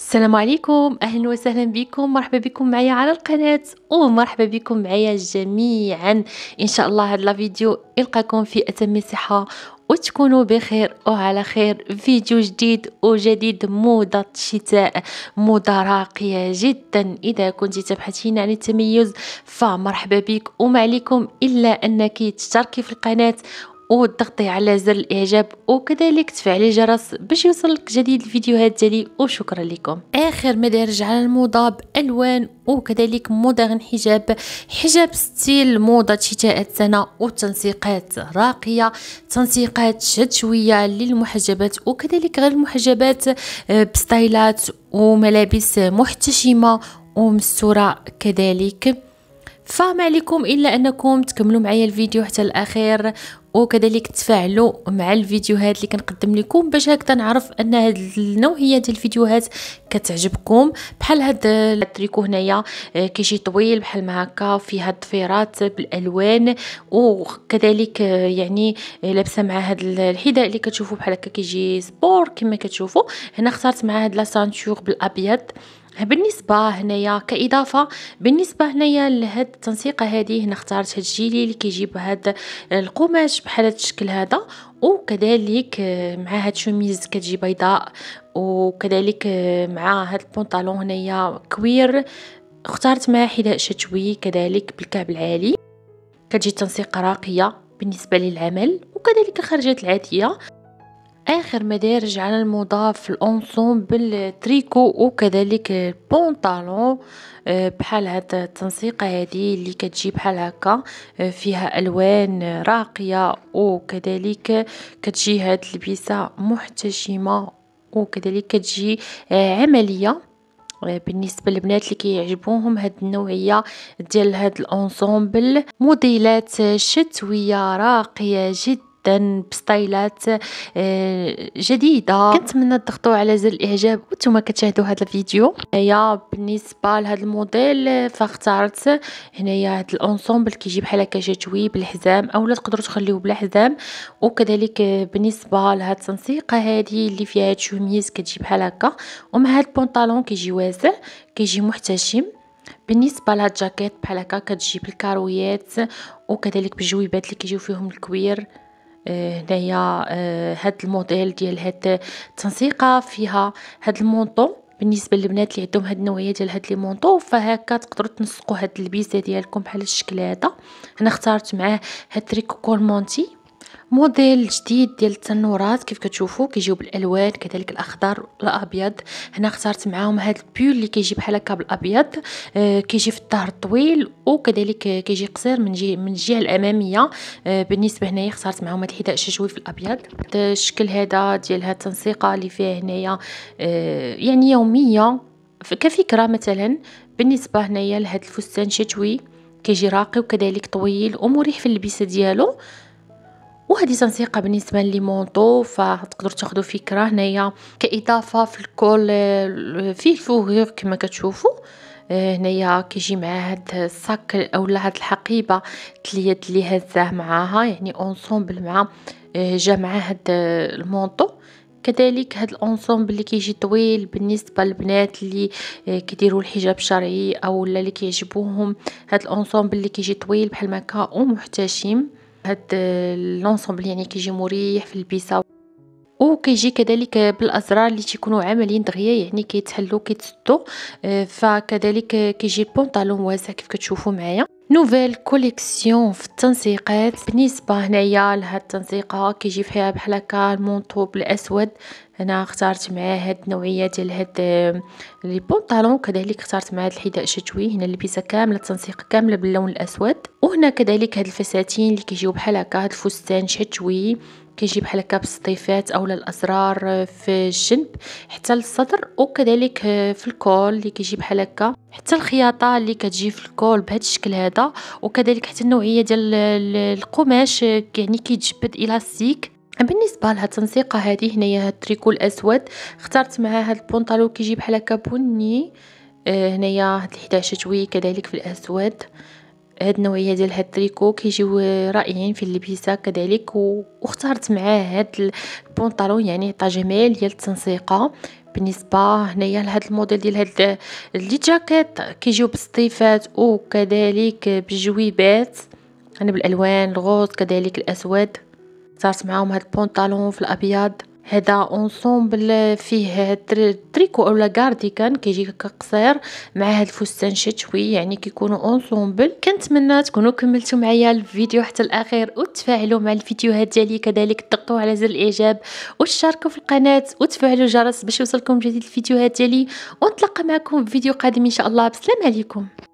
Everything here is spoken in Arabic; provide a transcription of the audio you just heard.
السلام عليكم اهلا وسهلا بكم مرحبا بكم معايا على القناه ومرحبا بكم معايا جميعا ان شاء الله هذا الفيديو يلقاكم في اتم صحه وتكونوا بخير وعلى خير فيديو جديد وجديد موضة شتاء موضة راقية جدا إذا كنت تبحثين عن التميز فمرحبا بك وما عليكم إلا أنك تشتركي في القناة وضغطي على زر الاعجاب وكذلك تفعلي الجرس باش يوصلك جديد الفيديوهات ديالي وشكرا لكم اخر مدارج على الموضه بالوان وكذلك مودرن حجاب حجاب ستيل موضه شتاء السنه وتنسيقات راقيه تنسيقات شد شويه للمحجبات وكذلك غير المحجبات آه، بستايلات وملابس محتشمه ومستوره كذلك فما عليكم الا انكم تكملوا معايا الفيديو حتى الاخير وكذلك تفاعلوا مع الفيديوهات اللي كنقدم لكم باش هكذا نعرف ان هاد النوعيه ديال الفيديوهات كتعجبكم بحال هاد التريكو هنايا آه، كيجي طويل بحال ما هكا فيه هاد الضفيرات بالالوان وكذلك آه، يعني آه، لابسه مع هاد الحذاء اللي كتشوفوا بحال هكا كيجي سبور كما كتشوفوا هنا اخترت مع هاد لا بالابيض بالنسبة هنايا كإضافة بالنسبة هنايا لهاد التنسيقة هذه هنا اختارت هاد الجيلي اللي كيجي بهاد القماش بحال هاد الشكل هذا وكذلك آه، مع هاد الشوميز كتجي بيضاء وكذلك آه، مع هاد البنطالون هنايا كوير اختارت معاه حذاء شتوي كذلك بالكعب العالي كتجي تنسيقة راقية بالنسبة للعمل وكذلك الخرجات العادية آخر مدارج على الموضة في بالتريكو وكذلك البونطالون آه، بحال هاد التنسيقة هادي اللي كتجي بحال هكا آه، فيها ألوان راقية وكذلك كتجي هاد اللبسة محتشمة وكذلك كتجي آه، عملية بالنسبه للبنات اللي كيعجبوهم هاد النوعيه ديال هاد الانسومبل موديلات شتويه راقيه جدا جدا بستايلات آه، جديده كنتمنى تضغطوا على زر الاعجاب وانتم كتشاهدوا هذا الفيديو هنايا بالنسبه لهذا الموديل فاختارت هنايا هذا الانسومبل كيجي بحال هكا جاتوي بالحزام اولا تقدروا تخليوه بلا حزام وكذلك بالنسبه لهاد التنسيقه هذه اللي فيها هاد الشوميز كتجي بحال هكا ومع هاد البونطالون كيجي واسع كيجي محتشم بالنسبه لهاد الجاكيت بحال هكا كتجي بالكارويات وكذلك بالجويبات اللي كيجيو فيهم الكوير هنايا آه، هاد الموديل ديال هاد التنسيقه فيها هاد المونطو بالنسبه للبنات اللي عندهم هاد النوعيه ديال هاد لي مونطو فهكا تقدروا تنسقوا هاد البيزه ديالكم بحال الشكل هذا انا اخترت معاه هاد تريكو كورمونتي موديل جديد ديال التنورات كيف كتشوفو كيجيو بالالوان كذلك الاخضر والابيض هنا اختارت معاهم هاد البول اللي كيجي بحال هكا بالابيض آه، كيجي في الظهر طويل وكذلك كيجي قصير من جهه من الجهه الاماميه آه، بالنسبه هنايا اختارت معاهم هاد الحذاء الشجوي في الابيض الشكل هذا ديال هاد التنسيقه اللي فيها هنايا آه، يعني يوميه كفكره مثلا بالنسبه هنايا لهاد الفستان شتوي كيجي راقي وكذلك طويل ومريح في اللبسه ديالو وهذه تنسيقه بالنسبه لي مونطو فتقدر تاخذوا فكره هنايا كاضافه في الكول فيه الفوغور كما كتشوفوا آه، هنايا كيجي معاه هاد الساك اولا هاد الحقيبه تليت اللي هزاه معاها يعني اونسومبل مع آه، جا معاه هاد المونطو كذلك هاد الانسومبل اللي كيجي طويل بالنسبه للبنات اللي آه، كيديروا الحجاب الشرعي او اللي كيعجبوهم هاد الانسومبل اللي كيجي طويل بحال هكا ومحتشم هاد لونسومبل يعني كيجي مريح في البيسا وكيجي كذلك بالازرار اللي تيكونوا عاملين دغيا يعني كيتحلوا كيتسدوا آه، فكذلك كيجي البونطالون واسع كيف كتشوفوا معايا نوفيل كوليكسيون في التنسيقات بالنسبه هنايا لهاد التنسيقه كيجي فيها بحال هكا المونطوب الاسود هنا اختارت معاه هاد النوعيه ديال هاد لي بونطالون كذلك اختارت معاه هاد الحذاء الشتوي هنا اللبسه كامله تنسيق كامله باللون الاسود وهنا كذلك هاد الفساتين اللي كيجيو بحال هكا هاد الفستان شتوي كيجي بحال هكا بالسطيفات اولا الازرار آه، في الجنب حتى للصدر وكذلك آه، في الكول اللي كيجي بحال هكا حتى الخياطه اللي كتجي في الكول بهذا الشكل هذا وكذلك حتى النوعيه ديال القماش آه، يعني كيتجبد الاستيك بالنسبه لهاد التنسيقه هذه هنايا هاد التريكو الاسود اخترت معاه هاد البونطالون كيجي بحال هكا بني آه، هنايا هاد الحداشة شوي كذلك في الاسود هاد النوعيه ديال هاد التريكو كيجيو رائعين في اللبسه كذلك واخترت معاه هاد البونطالون يعني عطى جمال ديال التنسيقه بالنسبه هنايا لهاد الموديل ديال هاد لي جاكيت كيجيو بالسطيفات وكذلك بالجويبات انا يعني بالالوان الغوز كذلك الاسود صارت معاهم هاد البونطالون في الابيض هذا اونسومبل فيه تريكو اولا كارديكان كيجي قصير مع هاد الفستان شتوي يعني كيكونوا اونسومبل كنتمنى تكونوا كملتوا معايا الفيديو حتى الاخير وتفاعلوا مع الفيديوهات ديالي كذلك تضغطوا على زر الاعجاب وتشاركوا في القناه وتفعلوا الجرس باش يوصلكم جديد الفيديوهات ديالي ونتلاقى معكم في فيديو قادم ان شاء الله بسلام عليكم